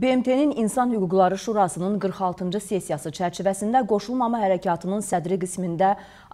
BMT-nin İnsan Hüquqları Şurasının 46-cı sessiyası çərçivəsində qoşulmama hərəkatının sədri qismində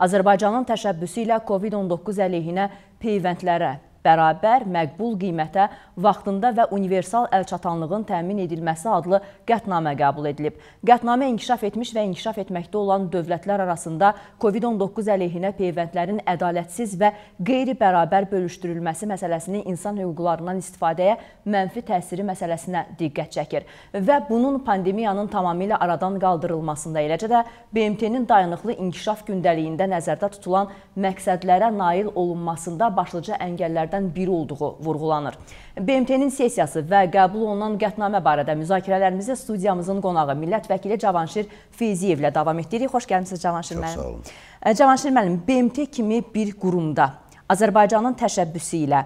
Azərbaycanın təşəbbüsü ilə COVID-19 əleyhinə peyvəndlərə bərabər, məqbul qiymətə vaxtında və universal əlçatanlığın təmin edilməsi adlı qətnamə qəbul edilib. Qətnamə inkişaf etmiş və inkişaf etməkdə olan dövlətlər arasında COVID-19 əleyhinə peyvəndlərin ədalətsiz və qeyri-bərabər bölüşdürülməsi məsələsini insan hüquqlarından istifadəyə mənfi təsiri məsələsinə diqqət çəkir və bunun pandemiyanın tamamilə aradan qaldırılmasında eləcə də BMT-nin dayanıqlı inkişaf gündəliyində nəzərdə tutulan məqsədlərə nail olunmasında başlıca əngəllərdən tərəfdən biri olduğu vurğulanır. BMT-nin sessiyası və qəbul olunan qətnamə barədə müzakirələrimizi studiyamızın qonağı millət vəkili Cavanşir Feyziyevlə davam etdiririk. Xoş gəlmisiniz Cavanşir müəllim. Çox sağ olun. E, Cavanşir müəllim, BMT kimi bir qurumda Azərbaycanın təşəbbüsü ilə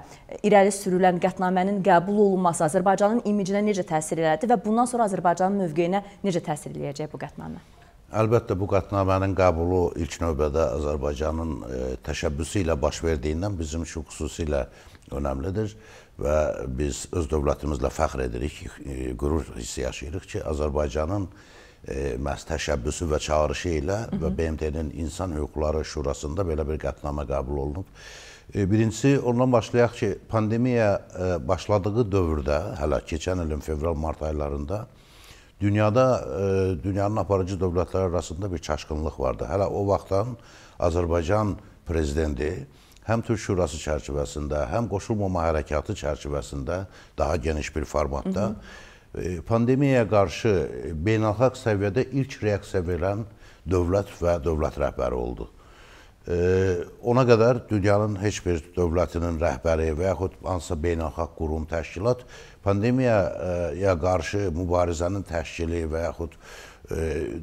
irəli sürülən qətnamənin qəbul olunması Azərbaycanın imicinə necə təsir elədi və bundan sonra Azərbaycanın mövqeyinə necə təsir eləyəcək bu qətnamə? Əlbəttə bu qətnamənin qəbulu ilk növbədə Azərbaycanın e, təşəbbüsü ilə baş verdiyindən bizim üçün xüsusilə önəmlidir və biz öz dövlətimizlə fəxr edirik, e, qürur hissi yaşayırıq ki, Azərbaycanın e, məhz təşəbbüsü və çağırışı ilə Hı -hı. və BMT-nin İnsan Hüquqları Şurasında belə bir qətnamə qəbul olunub. E, birincisi, ondan başlayaq ki, pandemiya e, başladığı dövrdə, hələ keçən ilin fevral-mart aylarında, Dünyada e, dünyanın aparıcı dövlətləri arasında bir çaşqınlıq vardı. Hələ o vaxtdan Azərbaycan prezidenti həm Türk Şurası çərçivəsində, həm qoşulmama hərəkatı çərçivəsində daha geniş bir formatda Hı e, -hı. pandemiyaya qarşı beynəlxalq səviyyədə ilk reaksiya verən dövlət və dövlət rəhbəri oldu. E, ona qədər dünyanın heç bir dövlətinin rəhbəri və yaxud hansısa beynəlxalq qurum, təşkilat pandemiyaya e, qarşı mübarizənin təşkili və yaxud e,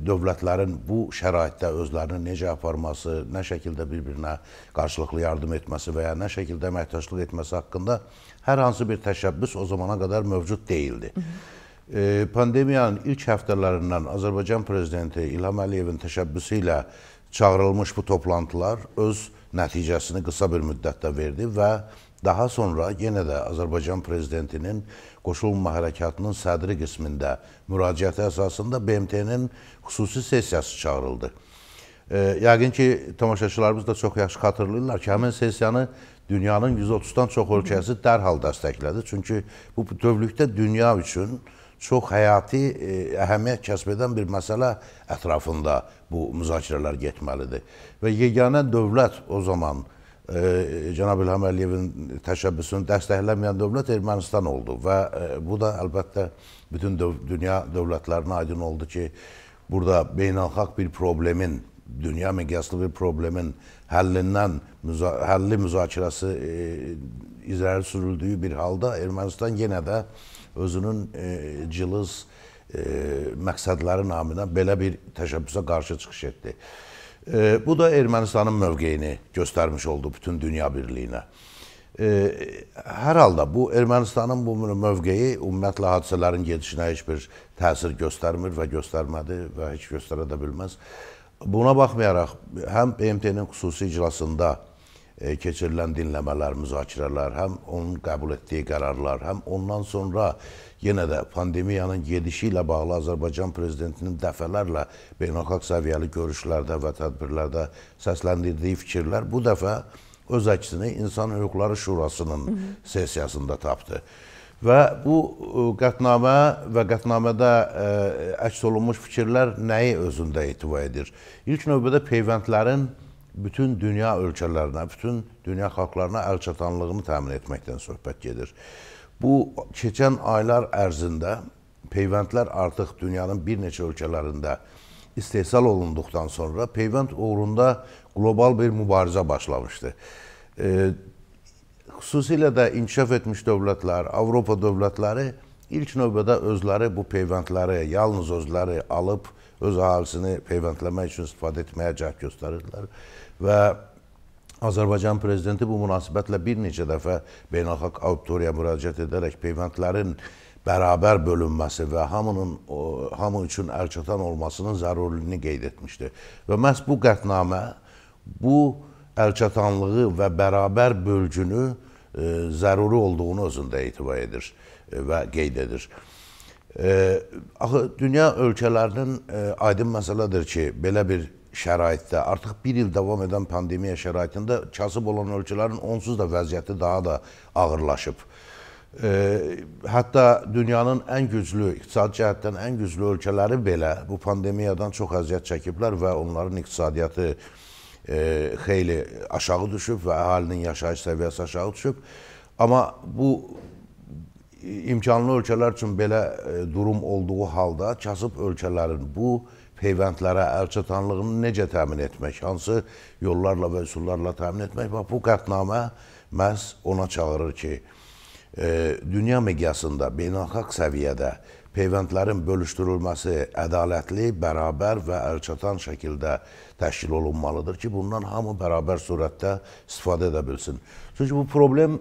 dövlətlərin bu şəraitdə özlərini necə aparması, nə şəkildə bir-birinə qarşılıqlı yardım etməsi və ya nə şəkildə əməkdaşlıq etməsi haqqında hər hansı bir təşəbbüs o zamana qədər mövcud deyildi. Hı e, -hı. Pandemiyanın ilk həftələrindən Azərbaycan Prezidenti İlham Əliyevin təşəbbüsü ilə çağırılmış bu toplantılar öz nəticəsini qısa bir müddətdə verdi və Daha sonra yenə də Azərbaycan prezidentinin qoşulma hərəkatının sədri qismində müraciəti əsasında BMT-nin xüsusi sessiyası çağırıldı. E, yəqin ki, tamaşaçılarımız da çox yaxşı xatırlayırlar ki, həmin sessiyanı dünyanın 130-dan çox ölkəsi dərhal dəstəklədi. Çünki bu bütövlükdə dünya üçün çox həyati e, əhəmiyyət kəsb edən bir məsələ ətrafında bu müzakirələr getməlidir. Və yeganə dövlət o zaman cənab İlham Əliyevin təşəbbüsünü dəstəkləyən dövlət Ermənistan oldu və e, bu da əlbəttə bütün döv dünya dövlətlərinə aydın oldu ki, burada beynəlxalq bir problemin, dünya miqyaslı bir problemin həllindən müza həlli müzakirəsi e, izləri sürüldüyü bir halda Ermənistan yenə də özünün e, cılız e, məqsədləri naminə belə bir təşəbbüsə qarşı çıxış etdi. E, E, bu da Ermənistanın mövqeyini göstərmiş oldu bütün dünya birliyinə. E, hər halda bu Ermənistanın bu mövqeyi ümumiyyətlə hadisələrin gedişinə heç bir təsir göstərmir və göstərmədi və heç göstərə də bilməz. Buna baxmayaraq həm BMT-nin xüsusi iclasında E, keçirilən dinləmələr, müzakirələr, həm onun qəbul etdiyi qərarlar, həm ondan sonra yenə də pandemiyanın gedişi ilə bağlı Azərbaycan prezidentinin dəfələrlə beynəlxalq səviyyəli görüşlərdə və tədbirlərdə səsləndirdiyi fikirlər bu dəfə öz əksini İnsan Hüquqları Şurasının Hı -hı. sesiyasında tapdı. Və bu e, qətnamə və qətnamədə e, əks olunmuş fikirlər nəyi özündə etibar edir? İlk növbədə peyvəndlərin bütün dünya ölkələrinə, bütün dünya xalqlarına əl çatanlığını təmin etməkdən söhbət gedir. Bu keçən aylar ərzində peyvəndlər artıq dünyanın bir neçə ölkələrində istehsal olunduqdan sonra peyvənd uğrunda qlobal bir mübarizə başlamışdı. E, xüsusilə də inkişaf etmiş dövlətlər, Avropa dövlətləri ilk növbədə özləri bu peyvəndləri yalnız özləri alıb öz əhalisini peyvəndləmək üçün istifadə etməyə cəhd göstərirdilər və Azərbaycan prezidenti bu münasibətlə bir neçə dəfə beynəlxalq auditoriyaya müraciət edərək peyvəndlərin bərabər bölünməsi və hamının o, hamı üçün əlçatan olmasının zərurlüyünü qeyd etmişdi. Və məhz bu qətnamə bu əlçatanlığı və bərabər bölgünü e, zəruri olduğunu özündə etibar edir e, və qeyd edir. Axı dünya ölkələrinin e, aydın məsələdir ki, belə bir şəraitdə, artıq bir il davam edən pandemiya şəraitində kasıb olan ölkələrin onsuz da vəziyyəti daha da ağırlaşıb. E, hətta dünyanın ən güclü, iqtisadi cəhətdən ən güclü ölkələri belə bu pandemiyadan çox əziyyət çəkiblər və onların iqtisadiyyatı e, xeyli aşağı düşüb və əhalinin yaşayış səviyyəsi aşağı düşüb. Amma bu imkanlı ölkələr üçün belə e, durum olduğu halda kasıb ölkələrin bu peyvəndlərə əlçatanlığını necə təmin etmək, hansı yollarla və üsullarla təmin etmək? Bax, bu qətnamə məhz ona çağırır ki, e, dünya miqyasında, beynəlxalq səviyyədə peyvəndlərin bölüşdürülməsi ədalətli, bərabər və əlçatan şəkildə təşkil olunmalıdır ki, bundan hamı bərabər surətdə istifadə edə bilsin. Çünki bu problem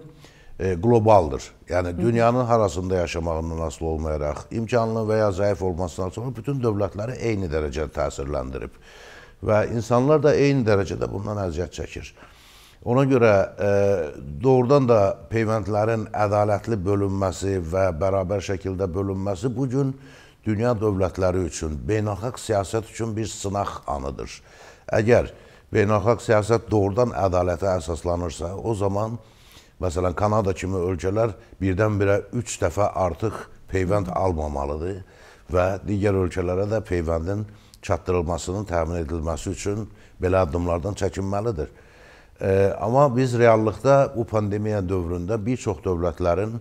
e, qlobaldır. Yəni dünyanın harasında yaşamağından asılı olmayaraq imkanlı və ya zəif olmasından sonra bütün dövlətləri eyni dərəcədə təsirləndirib və insanlar da eyni dərəcədə bundan əziyyət çəkir. Ona görə e, doğrudan da peyvəndlərin ədalətli bölünməsi və bərabər şəkildə bölünməsi bu gün dünya dövlətləri üçün, beynəlxalq siyasət üçün bir sınaq anıdır. Əgər beynəlxalq siyasət doğrudan ədalətə əsaslanırsa, o zaman Məsələn, Kanada kimi ölkələr birdən-birə 3 dəfə artıq peyvənd almamalıdır və digər ölkələrə də peyvəndin çatdırılmasının təmin edilməsi üçün belə addımlardan çəkinməlidir. E, amma biz reallıqda bu pandemiya dövründə bir çox dövlətlərin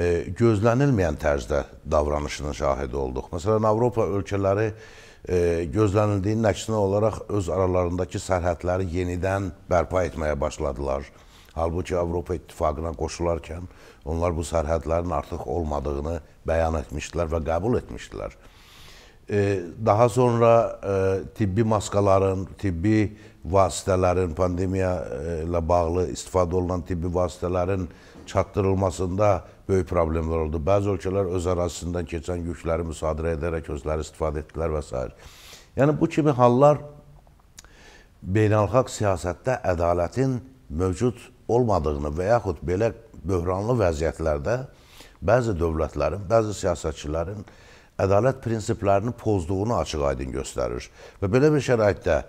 e, gözlənilməyən tərzdə davranışının şahidi olduq. Məsələn, Avropa ölkələri e, gözlənildiyin əksinə olaraq öz aralarındakı sərhədləri yenidən bərpa etməyə başladılar. Halbuki Avropa İttifaqına qoşularkən onlar bu sərhədlərin artıq olmadığını bəyan etmişdilər və qəbul etmişdilər. E, daha sonra e, tibbi maskaların, tibbi vasitələrin, pandemiya e, ilə bağlı istifadə olunan tibbi vasitələrin çatdırılmasında böyük problemlər oldu. Bəzi ölkələr öz ərazisindən keçən yükləri müsadirə edərək özləri istifadə etdilər və s. Yəni, bu kimi hallar beynəlxalq siyasətdə ədalətin mövcud olmadığını və yaxud belə böhranlı vəziyyətlərdə bəzi dövlətlərin, bəzi siyasətçilərin ədalət prinsiplərini pozduğunu açıq-aydın göstərir. Və belə bir şəraitdə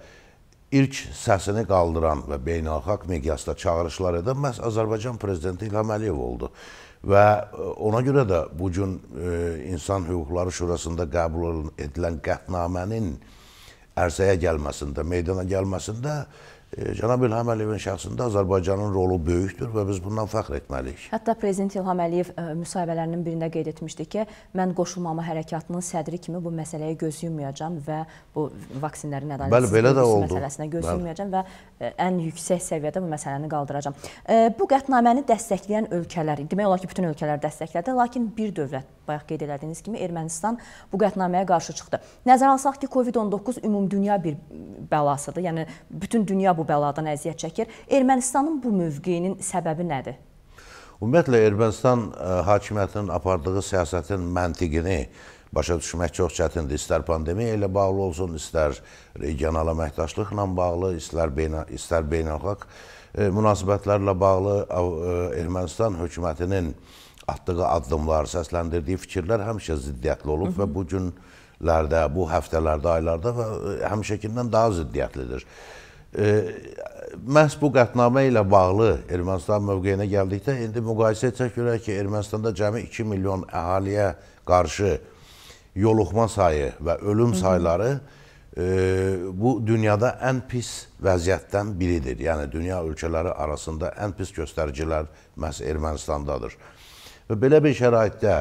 ilk səsini qaldıran və beynəlxalq miqyasda çağırışlar edən məhz Azərbaycan prezidenti İlham Əliyev oldu. Və e, ona görə də bu gün e, İnsan Hüquqları Şurasında qəbul edilən qətnamənin ərsəyə gəlməsində, meydana gəlməsində E, Cənab İlham Əliyevin şəxsində Azərbaycanın rolu böyükdür və biz bundan fəxr etməliyik. Hətta Prezident İlham Əliyev e, müsahibələrinin birində qeyd etmişdi ki, mən qoşulmama hərəkatının sədri kimi bu məsələyə göz yummayacam və bu vaksinlərin ədalətsizliyi məsələsinə göz Bəli. yummayacam və e, ən yüksək səviyyədə bu məsələni qaldıracam. Bu qətnaməni dəstəkləyən ölkələr, demək olar ki, bütün ölkələr dəstəklədi, lakin bir dövlət, bayaq qeyd elədiyiniz kimi Ermənistan bu qətnaməyə qarşı çıxdı. Nəzərə alsaq ki, COVID-19 ümumdünya bir bəlasıdır, yəni bütün dünya bu bu bəladan əziyyət çəkir. Ermənistanın bu mövqeyinin səbəbi nədir? Ümumiyyətlə, Ermənistan ə, e, hakimiyyətinin apardığı siyasətin məntiqini başa düşmək çox çətindir. İstər pandemiya ilə bağlı olsun, istər regional əməkdaşlıqla bağlı, istər, beyna, istər beynəlxalq ə, e, münasibətlərlə bağlı ə, e, Ermənistan hökumətinin atdığı addımlar, səsləndirdiyi fikirlər həmişə ziddiyyətli olub Hı -hı. və bu günlərdə, bu həftələrdə, aylarda və həmişəkindən daha ziddiyyətlidir məhz bu qətnamə ilə bağlı Ermənistan mövqeyinə gəldikdə indi müqayisə etsək görək ki, Ermənistanda cəmi 2 milyon əhaliyə qarşı yoluxma sayı və ölüm sayları e, bu dünyada ən pis vəziyyətdən biridir. Yəni, dünya ölkələri arasında ən pis göstəricilər məhz Ermənistandadır. Və belə bir şəraitdə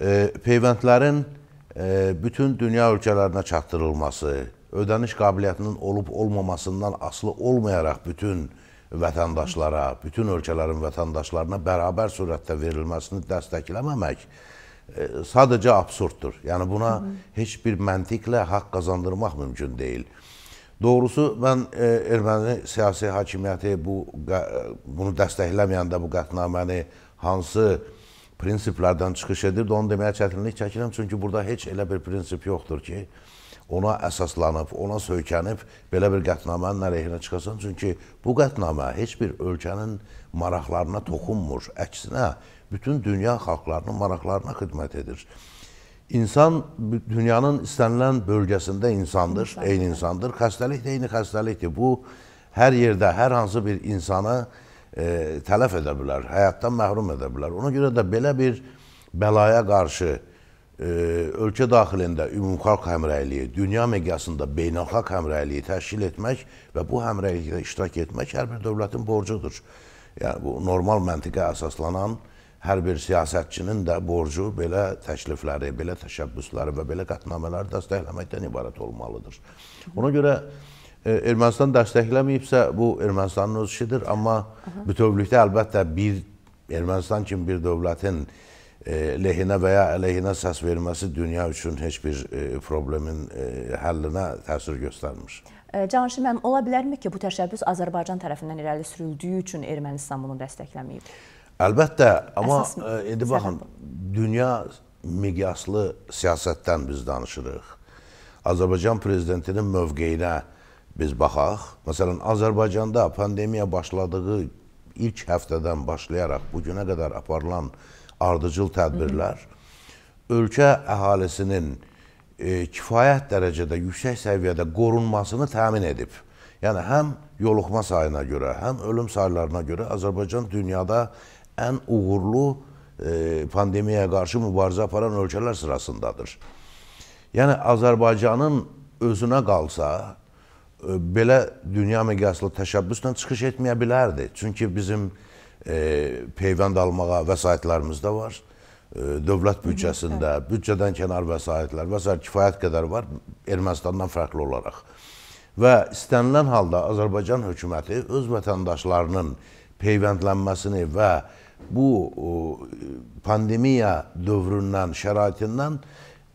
e, peyvəndlərin e, bütün dünya ölkələrinə çatdırılması, ödəniş qabiliyyətinin olub-olmamasından asılı olmayaraq bütün vətəndaşlara, bütün ölkələrin vətəndaşlarına bərabər sürətdə verilməsini dəstəkləməmək e, sadəcə absurddur. Yəni buna Hı -hı. heç bir məntiqlə haqq qazandırmaq mümkün deyil. Doğrusu mən e, erməni siyasi hakimiyyəti bu e, bunu dəstəkləməyəndə bu qətnaməni hansı prinsiplərdən çıxış edirdi, onu deməyə çətinlik çəkirəm, çünki burada heç elə bir prinsip yoxdur ki, ona əsaslanıb, ona söykənib belə bir qətnamənin əleyhinə çıxasan. Çünki bu qətnamə heç bir ölkənin maraqlarına toxunmur. Əksinə, bütün dünya xalqlarının maraqlarına xidmət edir. İnsan dünyanın istənilən bölgəsində insandır, İnsan. eyni insandır. Xəstəlik də eyni xəstəlikdir. Bu, hər yerdə, hər hansı bir insanı e, tələf edə bilər, həyatdan məhrum edə bilər. Ona görə də belə bir bəlaya qarşı, ölkə daxilində ümumxalq həmrəyliyi, dünya miqyasında beynəlxalq həmrəyliyi təşkil etmək və bu həmrəylikdə iştirak etmək hər bir dövlətin borcudur. Yəni bu normal məntiqə əsaslanan hər bir siyasətçinin də borcu belə təklifləri, belə təşəbbüsləri və belə qətnamələri dəstəkləməkdən ibarət olmalıdır. Ona görə e, Ermənistan dəstəkləməyibsə, bu Ermənistanın öz işidir, amma bütövlükdə əlbəttə bir Ermənistan kimi bir dövlətin lehinə və ya əleyhinə səs verməsi dünya üçün heç bir e, problemin e, həllinə təsir göstərmir. Canşi mənim, ola bilərmi ki, bu təşəbbüs Azərbaycan tərəfindən irəli sürüldüyü üçün Ermənistan bunu dəstəkləməyib? Əlbəttə, amma Əsas e, indi baxın, dünya miqyaslı siyasətdən biz danışırıq. Azərbaycan prezidentinin mövqeyinə biz baxaq. Məsələn, Azərbaycanda pandemiya başladığı ilk həftədən başlayaraq bu günə qədər aparılan siyasətlər, ardıcıl tədbirlər ölkə əhalisinin e, kifayət dərəcədə yüksək səviyyədə qorunmasını təmin edib. Yəni həm yoluxma sayına görə, həm ölüm saylarına görə Azərbaycan dünyada ən uğurlu e, pandemiyaya qarşı mübarizə aparan ölkələr sırasındadır. Yəni Azərbaycanın özünə qalsa e, belə dünya miqyaslı təşəbbüslə çıxış etməyə bilərdi. Çünki bizim e, peyvənd almağa vəsaitlərimiz də var. Dövlət büdcəsində, büdcədən kənar vəsaitlər və s. kifayət qədər var Ermənistandan fərqli olaraq. Və istənilən halda Azərbaycan hökuməti öz vətəndaşlarının peyvəndlənməsini və bu pandemiya dövründən, şəraitindən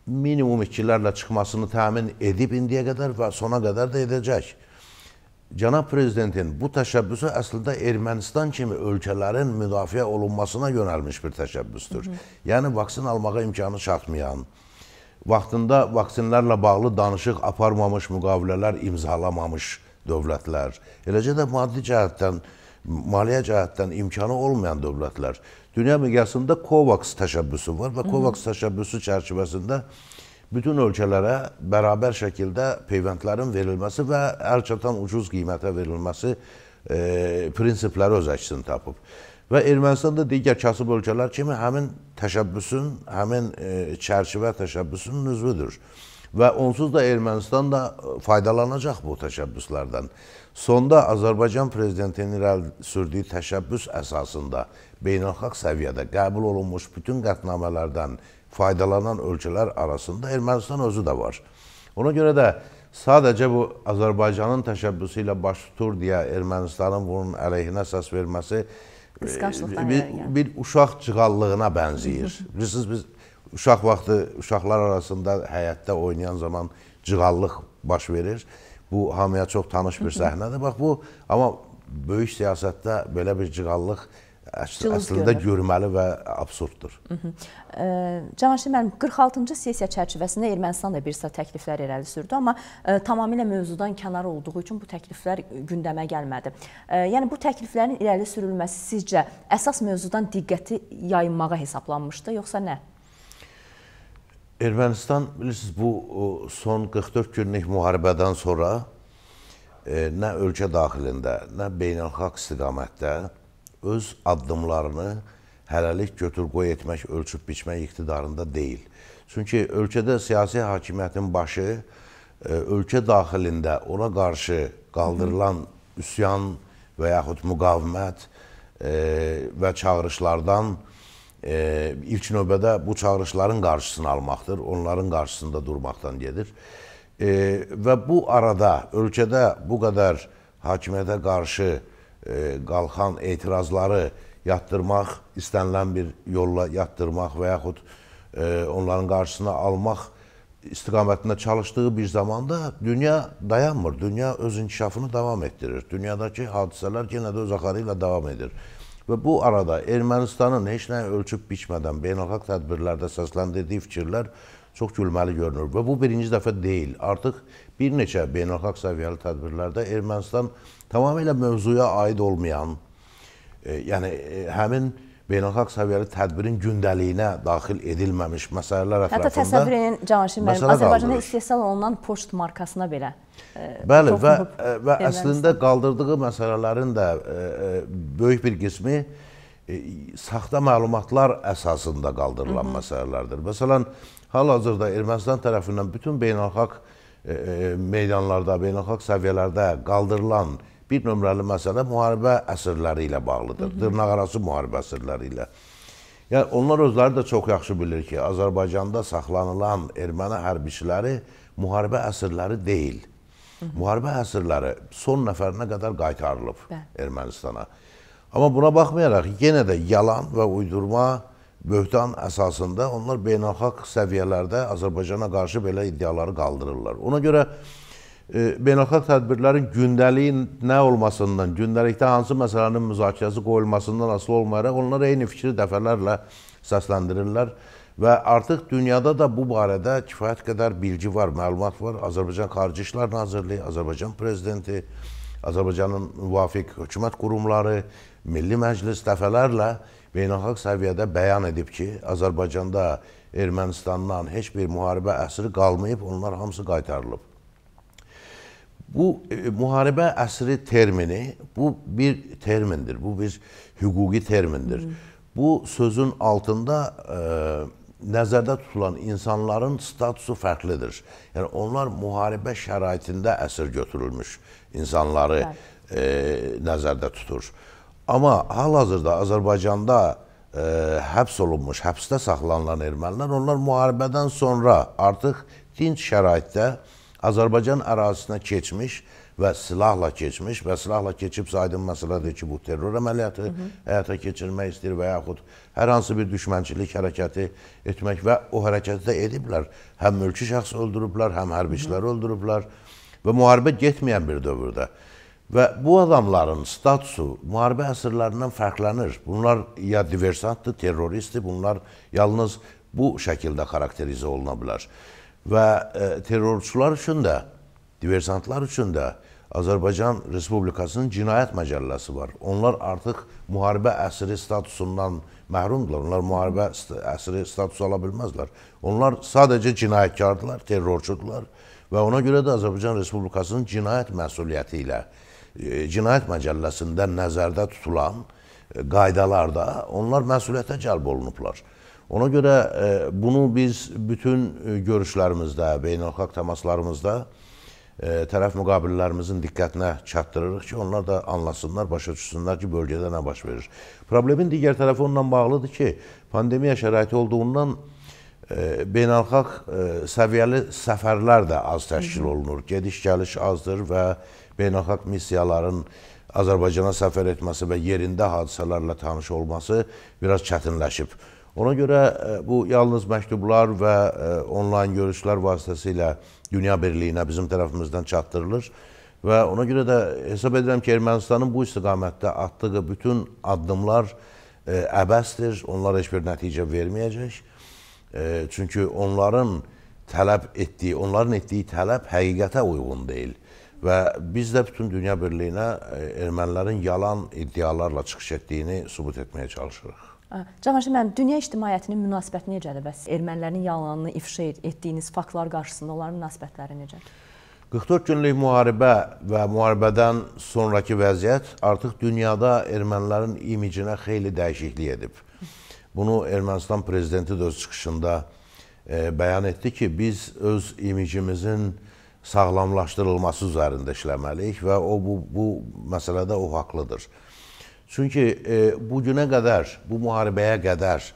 minimum ikilərlə çıxmasını təmin edib indiyə qədər və sona qədər də edəcək. Cənab Prezidentin bu təşəbbüsü əslində Ermənistan kimi ölkələrin müdafiə olunmasına yönəlmiş bir təşəbbüsdür. Hı -hı. Yəni, vaksin almağa imkanı çatmayan, vaxtında vaksinlərlə bağlı danışıq aparmamış, müqavilələr imzalamamış dövlətlər, eləcə də maddi cəhətdən, maliyyə cəhətdən imkanı olmayan dövlətlər. Dünya miqyasında COVAX təşəbbüsü var və Hı -hı. COVAX təşəbbüsü çərçivəsində bütün ölkələrə bərabər şəkildə peyvəndlərin verilməsi və əlçatan ucuz qiymətə verilməsi e, prinsipləri öz əksini tapıb. Və Ermənistan da digər kasıb ölkələr kimi həmin təşəbbüsün, həmin e, çərçivə təşəbbüsünün üzvüdür. Və onsuz da Ermənistan da faydalanacaq bu təşəbbüslərdən. Sonda Azərbaycan prezidentinin irəli sürdüyü təşəbbüs əsasında beynəlxalq səviyyədə qəbul olunmuş bütün qətnamələrdən, faydalanan ölkələr arasında Ermənistan özü də var. Ona görə də sadəcə bu Azərbaycanın təşəbbüsü ilə baş tutur deyə Ermənistanın bunun əleyhinə səs verməsi e, bir, bir uşaq cığallığına bənzəyir. Bilirsiniz, biz uşaq vaxtı uşaqlar arasında həyətdə oynayan zaman cığallıq baş verir. Bu hamıya çox tanış bir səhnədir. Bax bu, amma böyük siyasətdə belə bir cığallıq verir əks, əslində görür. görməli və absurddur. Hı -hı. E, Canşir müəllim 46-cı sessiya çərçivəsində Ermənistan da bir sıra təkliflər irəli sürdü, amma e, tamamilə mövzudan kənar olduğu üçün bu təkliflər gündəmə gəlmədi. E, yəni bu təkliflərin irəli sürülməsi sizcə əsas mövzudan diqqəti yayınmağa hesablanmışdı, yoxsa nə? Ermənistan bilirsiniz bu son 44 günlük müharibədən sonra nə ölkə daxilində, nə beynəlxalq istiqamətdə öz addımlarını hələlik götür-qoy etmək, ölçüb-biçmək iqtidarında deyil. Çünki ölkədə siyasi hakimiyyətin başı e, ölkə daxilində ona qarşı qaldırılan üsyan və yaxud müqavimət e, və çağırışlardan e, ilk növbədə bu çağırışların qarşısını almaqdır, onların qarşısında durmaqdan gedir. Və bu arada ölkədə bu qədər hakimiyyətə qarşı E, qalxan etirazları yatdırmaq, istənilən bir yolla yatdırmaq və yaxud e, onların qarşısına almaq istiqamətində çalışdığı bir zamanda dünya dayanmır. Dünya öz inkişafını davam etdirir. Dünyadakı hadisələr yenə də öz axarı ilə davam edir. Və bu arada Ermənistanın heç nə ölçüb biçmədən beynəlxalq tədbirlərdə səsləndirdiyi fikirlər çox gülməli görünür. Və bu birinci dəfə deyil. Artıq bir neçə beynəlxalq səviyyəli tədbirlərdə Ermənistan tamamilə mövzuya aid olmayan, e, yəni e, həmin beynəlxalq səviyyəli tədbirin gündəliyinə daxil edilməmiş məsələlər ətrafında Hətta təsəvvür edin Canşin müəllim, Azərbaycanda istehsal olunan poçt markasına belə e, Bəli və e, və əslində qaldırdığı məsələlərin də e, böyük bir qismi saxta məlumatlar əsasında qaldırılan Hı -hı. məsələlərdir. Məsələn, hal-hazırda Ermənistan tərəfindən bütün beynəlxalq meydanlarda, beynəlxalq səviyyələrdə qaldırılan bir nömrəli məsələ müharibə əsirləri ilə bağlıdır. Dırnaqarası müharibə əsirləri ilə. Yəni onlar özləri də çox yaxşı bilir ki, Azərbaycanda saxlanılan erməni hərbiçiləri müharibə əsirləri deyil. Hı -hı. Müharibə əsirləri son nəfərinə qədər qaytarılıb Bə. Ermənistana. Amma buna baxmayaraq yenə də yalan və uydurma böhtan əsasında onlar beynəlxalq səviyyələrdə Azərbaycana qarşı belə iddiaları qaldırırlar. Ona görə E, beynəlxalq tədbirlərin gündəliyi nə olmasından, gündəlikdə hansı məsələnin müzakirəsi qoyulmasından asılı olmayaraq onlar eyni fikri dəfələrlə səsləndirirlər və artıq dünyada da bu barədə kifayət qədər bilgi var, məlumat var. Azərbaycan Xarici İşlər Nazirliyi, Azərbaycan Prezidenti, Azərbaycanın müvafiq hökumət qurumları, Milli Məclis dəfələrlə beynəlxalq səviyyədə bəyan edib ki, Azərbaycanda Ermənistandan heç bir müharibə əsri qalmayıb, onlar hamısı qaytarılıb. Bu e, müharibə əsri termini bu bir termindir. Bu bir hüquqi termindir. Hı -hı. Bu sözün altında e, nəzərdə tutulan insanların statusu fərqlidir. Yəni onlar müharibə şəraitində əsir götürülmüş insanları e, nəzərdə tutur. Amma hal-hazırda Azərbaycanda e, həbs olunmuş, həbsdə saxlanılan ermənilər onlar müharibədən sonra artıq dinç şəraitdə Azərbaycan ərazisinə keçmiş və silahla keçmiş və silahla keçibsə aydın məsələdir ki, bu terror əməliyyatı Hı -hı. həyata keçirmək istəyir və yaxud hər hansı bir düşmənçilik hərəkəti etmək və o hərəkəti də ediblər. Həm mülki şəxs öldürüblər, həm hərbiçiləri öldürüblər və müharibə getməyən bir dövrdə. Və bu adamların statusu müharibə əsirlərindən fərqlənir. Bunlar ya diversantdır, terroristdir, bunlar yalnız bu şəkildə xarakterizə oluna bilər və ə, e, terrorçular üçün də, diversantlar üçün də Azərbaycan Respublikasının cinayət məcəlləsi var. Onlar artıq müharibə əsiri statusundan məhrumdurlar. Onlar müharibə əsiri statusu ala bilməzlər. Onlar sadəcə cinayətkardılar, terrorçudurlar və ona görə də Azərbaycan Respublikasının cinayət məsuliyyəti ilə e, cinayət məcəlləsində nəzərdə tutulan e, qaydalarda onlar məsuliyyətə cəlb olunublar. Ona görə e, bunu biz bütün e, görüşlərimizdə, beynəlxalq təmaslarımızda e, tərəf müqabillərimizin diqqətinə çatdırırıq ki, onlar da anlasınlar, başa düşsünlər ki, bölgədə nə baş verir. Problemin digər tərəfi onunla bağlıdır ki, pandemiya şəraiti olduğundan beynəlxalq səviyyəli səfərlər də az təşkil olunur. Gediş-gəliş azdır və beynəlxalq missiyaların Azərbaycana səfər etməsi və yerində hadisələrlə tanış olması biraz çətinləşib. Ona görə e, bu yalnız məktublar və e, onlayn görüşlər vasitəsilə dünya birliyinə bizim tərəfimizdən çatdırılır. Və ona görə də hesab edirəm ki, Ermənistanın bu istiqamətdə atdığı bütün addımlar e, əbəsdir. Onlar heç bir nəticə verməyəcək. Çünki onların tələb etdiyi, onların etdiyi tələb həqiqətə uyğun deyil. Və biz də bütün dünya birliyinə ermənilərin yalan iddialarla çıxış etdiyini sübut etməyə çalışırıq. Cavanşir müəllim, dünya ictimaiyyətinin münasibəti necədir bəs? Ermənilərin yalanını ifşa etdiyiniz faktlar qarşısında onların münasibətləri necədir? 44 günlük müharibə və müharibədən sonrakı vəziyyət artıq dünyada ermənilərin imicinə xeyli dəyişiklik edib. Bunu Ermənistan prezidenti də öz çıxışında e, bəyan etdi ki, biz öz imicimizin sağlamlaşdırılması üzərində işləməliyik və o bu, bu məsələdə o haqlıdır. Çünki e, bu günə qədər, bu müharibəyə qədər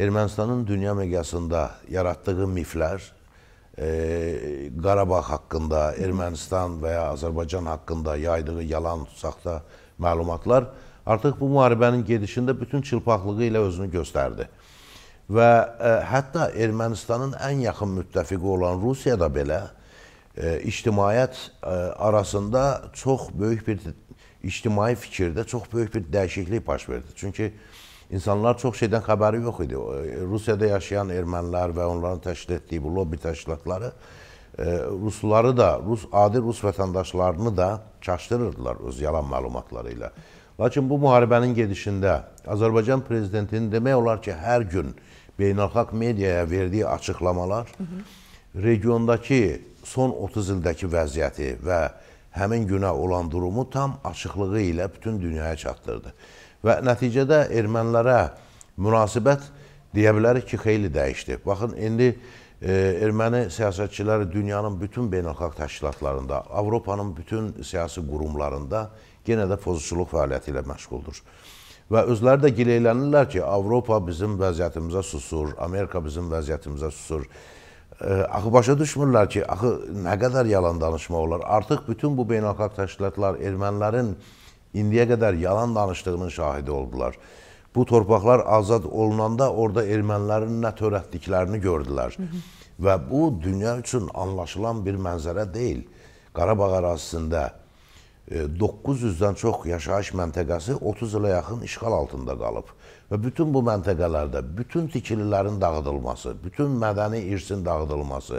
Ermənistanın dünya miqyasında yaratdığı miflər e, Qarabağ haqqında, Ermənistan və ya Azərbaycan haqqında yaydığı yalan saxta məlumatlar artıq bu müharibənin gedişində bütün çılpaqlığı ilə özünü göstərdi. Və e, hətta Ermənistanın ən yaxın müttəfiqi olan Rusiyada belə e, ictimaiyyət e, arasında çox böyük bir ictimai fikirdə çox böyük bir dəyişiklik baş verdi. Çünki insanlar çox şeydən xəbəri yox idi. E, Rusiyada yaşayan ermənilər və onların təşkil etdiyi bu lobbi təşkilatları e, rusları da, rus adi rus vətəndaşlarını da çaşdırırdılar öz yalan məlumatları ilə. Lakin bu müharibənin gedişində Azərbaycan prezidentinin demək olar ki, hər gün beynəlxalq mediaya verdiyi açıqlamalar regiondakı son 30 ildəki vəziyyəti və həmin günə olan durumu tam açıqlığı ilə bütün dünyaya çatdırdı. Və nəticədə ermənilərə münasibət deyə bilərik ki, xeyli dəyişdi. Baxın, indi e, erməni siyasətçiləri dünyanın bütün beynəlxalq təşkilatlarında, Avropanın bütün siyasi qurumlarında yenə də pozuşçuluq fəaliyyəti ilə məşğuldur. Və özləri də gileylənirlər ki, Avropa bizim vəziyyətimizə susur, Amerika bizim vəziyyətimizə susur. Axı başa düşmürlər ki, axı nə qədər yalan danışmaq olar. Artıq bütün bu beynəlxalq təşkilatlar ermənilərin indiyə qədər yalan danışdığının şahidi oldular. Bu torpaqlar azad olunanda orada ermənilərin nə törətdiklərini gördülər. Hı -hı. Və bu dünya üçün anlaşılan bir mənzərə deyil. Qarabağ ərazisində 900-dən e, çox yaşayış məntəqəsi 30 ilə yaxın işğal altında qalıb. Və bütün bu məntəqələrdə bütün tikililərin dağıdılması, bütün mədəni irsin dağıdılması,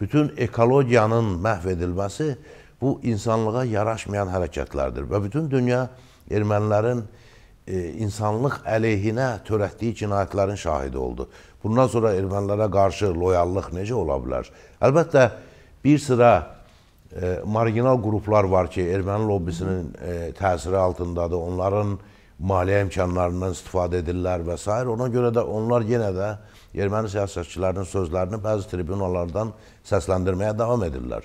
bütün ekologiyanın məhv edilməsi bu insanlığa yaraşmayan hərəkətlərdir. Və bütün dünya ermənilərin e, insanlıq əleyhinə törətdiyi cinayətlərin şahidi oldu. Bundan sonra ermənilərə qarşı loyallıq necə ola bilər? Əlbəttə, bir sıra e, marginal qruplar var ki, erməni lobbisinin e, təsiri altındadır. Onların e, maliyyə imkanlarından istifadə edirlər və s. Ona görə də onlar yenə də erməni siyasətçilərinin sözlərini bəzi tribunalardan səsləndirməyə davam edirlər.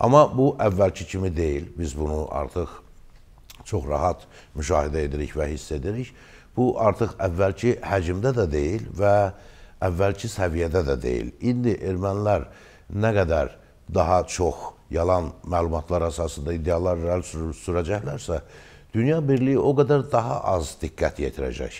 Amma bu əvvəlki kimi deyil. Biz bunu artıq çox rahat müşahidə edirik və hiss edirik. Bu artıq əvvəlki həcmdə də deyil və əvvəlki səviyyədə də deyil. İndi ermənilər nə qədər daha çox yalan məlumatlar əsasında iddialar irəli sürəcəklərsə, sür Dünya Birliyi o qədər daha az diqqət yetirəcək.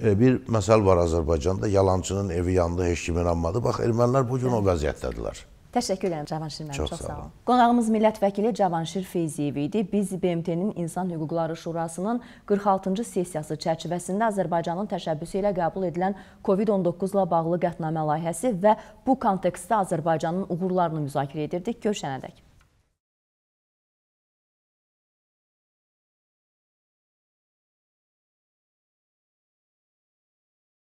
E, bir məsəl var Azərbaycanda, yalançının evi yandı, heç kim inanmadı. Bax, ermənilər bugün o vəziyyətdədirlər. Təşəkkür edirəm Cavanşir müəllim. Çox, çox sağ olun. Qonağımız millət vəkili Cavanşir Feyziyev idi. Biz BMT-nin İnsan Hüquqları Şurasının 46-cı sessiyası çərçivəsində Azərbaycanın təşəbbüsü ilə qəbul edilən COVID-19 ilə bağlı qətnamə layihəsi və bu kontekstdə Azərbaycanın uğurlarını müzakirə edirdik. Görüşənədək.